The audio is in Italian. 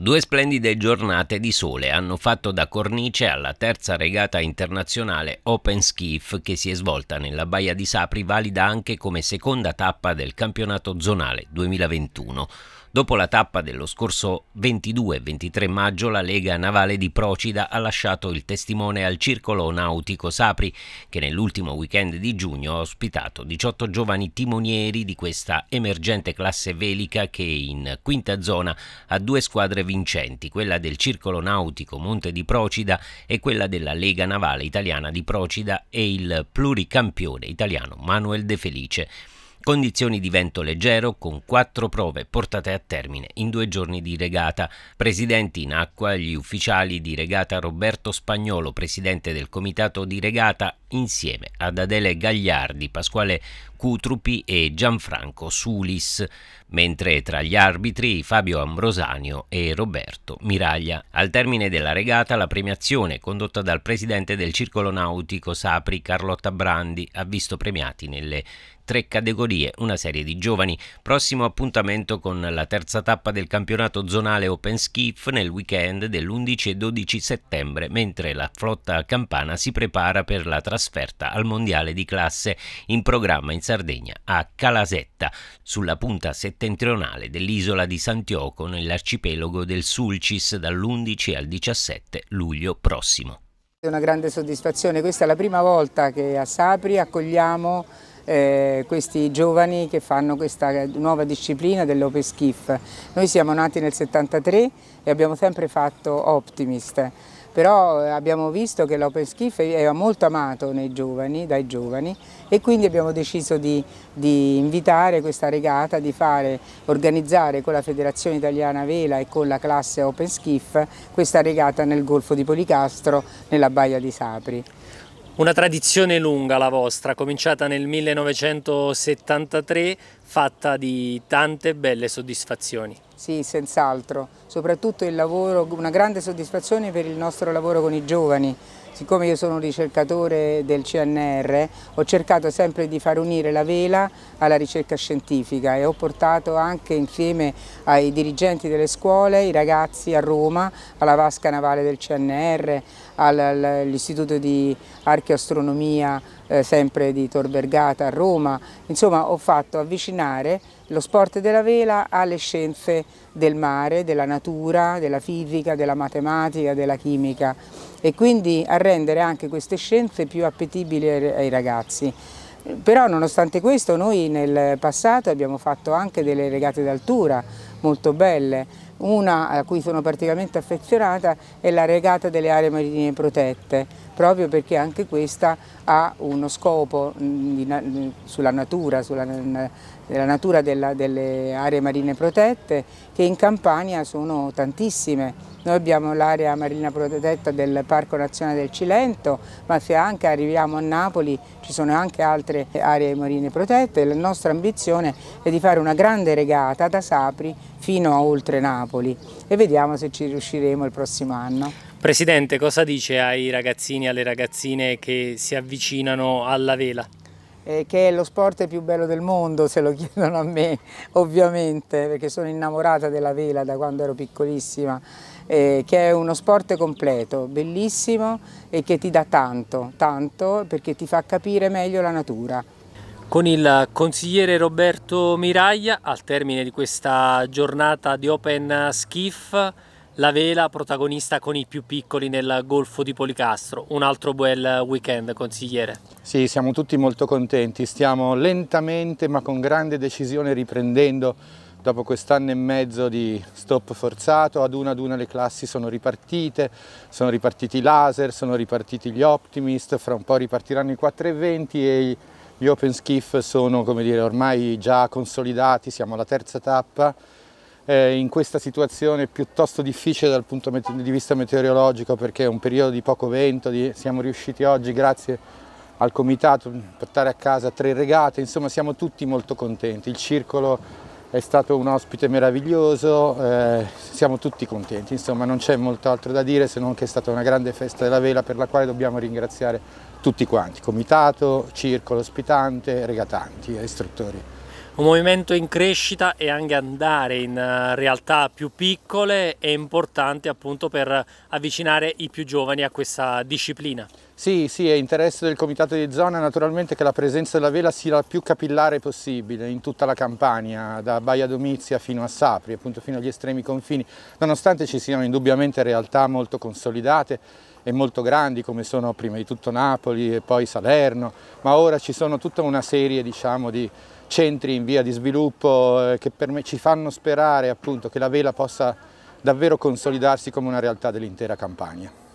Due splendide giornate di sole hanno fatto da cornice alla terza regata internazionale Open Skiff che si è svolta nella Baia di Sapri, valida anche come seconda tappa del campionato zonale 2021. Dopo la tappa dello scorso 22-23 maggio, la Lega Navale di Procida ha lasciato il testimone al Circolo Nautico Sapri, che nell'ultimo weekend di giugno ha ospitato 18 giovani timonieri di questa emergente classe velica che in quinta zona ha due squadre vincenti, quella del Circolo Nautico Monte di Procida e quella della Lega Navale Italiana di Procida e il pluricampione italiano Manuel De Felice. Condizioni di vento leggero con quattro prove portate a termine in due giorni di regata. Presidenti in acqua gli ufficiali di regata Roberto Spagnolo, presidente del comitato di regata, insieme ad Adele Gagliardi, Pasquale Cutrupi e Gianfranco Sulis, mentre tra gli arbitri Fabio Ambrosanio e Roberto Miraglia. Al termine della regata la premiazione condotta dal presidente del Circolo Nautico Sapri Carlotta Brandi ha visto premiati nelle tre categorie, una serie di giovani. Prossimo appuntamento con la terza tappa del campionato zonale Open Skiff nel weekend dell'11 e 12 settembre, mentre la flotta campana si prepara per la trasferta al mondiale di classe in programma in Sardegna a Calasetta, sulla punta settentrionale dell'isola di Santioco nell'arcipelago del Sulcis dall'11 al 17 luglio prossimo. È una grande soddisfazione, questa è la prima volta che a Sapri accogliamo eh, questi giovani che fanno questa nuova disciplina dell'open skiff. Noi siamo nati nel 73 e abbiamo sempre fatto optimist però eh, abbiamo visto che l'open skiff è molto amato giovani, dai giovani e quindi abbiamo deciso di, di invitare questa regata, di fare, organizzare con la Federazione Italiana Vela e con la classe open skiff questa regata nel Golfo di Policastro, nella Baia di Sapri. Una tradizione lunga la vostra, cominciata nel 1973, fatta di tante belle soddisfazioni. Sì, senz'altro. Soprattutto il lavoro, una grande soddisfazione per il nostro lavoro con i giovani. Siccome io sono un ricercatore del CNR, ho cercato sempre di far unire la vela alla ricerca scientifica e ho portato anche insieme ai dirigenti delle scuole, i ragazzi a Roma, alla vasca navale del CNR, all'istituto di archeoastronomia eh, sempre di Tor Vergata a Roma, insomma ho fatto avvicinare lo sport della vela alle scienze del mare, della natura, della fisica, della matematica, della chimica e quindi a rendere anche queste scienze più appetibili ai ragazzi. Però nonostante questo noi nel passato abbiamo fatto anche delle regate d'altura molto belle, una a cui sono particolarmente affezionata è la regata delle aree marine protette, proprio perché anche questa ha uno scopo mm, mm, sulla natura, sulla natura della, delle aree marine protette che in Campania sono tantissime. Noi abbiamo l'area marina protetta del Parco Nazionale del Cilento, ma se anche arriviamo a Napoli ci sono anche altre aree marine protette. La nostra ambizione è di fare una grande regata da Sapri fino a oltre Napoli e vediamo se ci riusciremo il prossimo anno. Presidente, cosa dice ai ragazzini e alle ragazzine che si avvicinano alla vela? Eh, che è lo sport più bello del mondo, se lo chiedono a me, ovviamente, perché sono innamorata della vela da quando ero piccolissima, eh, che è uno sport completo, bellissimo e che ti dà tanto, tanto perché ti fa capire meglio la natura. Con il consigliere Roberto Miraglia, al termine di questa giornata di Open Skiff, la vela protagonista con i più piccoli nel Golfo di Policastro. Un altro bel weekend, consigliere. Sì, siamo tutti molto contenti, stiamo lentamente ma con grande decisione riprendendo dopo quest'anno e mezzo di stop forzato, ad una ad una le classi sono ripartite, sono ripartiti i laser, sono ripartiti gli Optimist, fra un po' ripartiranno i 420 e gli Open Skiff sono dire, ormai già consolidati, siamo alla terza tappa eh, in questa situazione piuttosto difficile dal punto di vista meteorologico perché è un periodo di poco vento, di, siamo riusciti oggi grazie al comitato a portare a casa tre regate, insomma siamo tutti molto contenti, il circolo è stato un ospite meraviglioso, eh, siamo tutti contenti, insomma non c'è molto altro da dire se non che è stata una grande festa della vela per la quale dobbiamo ringraziare tutti quanti, comitato, circolo ospitante, regatanti e istruttori un movimento in crescita e anche andare in eh, realtà più piccole è importante appunto per avvicinare i più giovani a questa disciplina. Sì, sì, è interesse del comitato di zona naturalmente che la presenza della vela sia la più capillare possibile in tutta la Campania, da Baia Domizia fino a Sapri, appunto fino agli estremi confini, nonostante ci siano indubbiamente realtà molto consolidate e molto grandi come sono prima di tutto Napoli e poi Salerno, ma ora ci sono tutta una serie diciamo di centri in via di sviluppo eh, che per me ci fanno sperare appunto che la vela possa davvero consolidarsi come una realtà dell'intera campagna.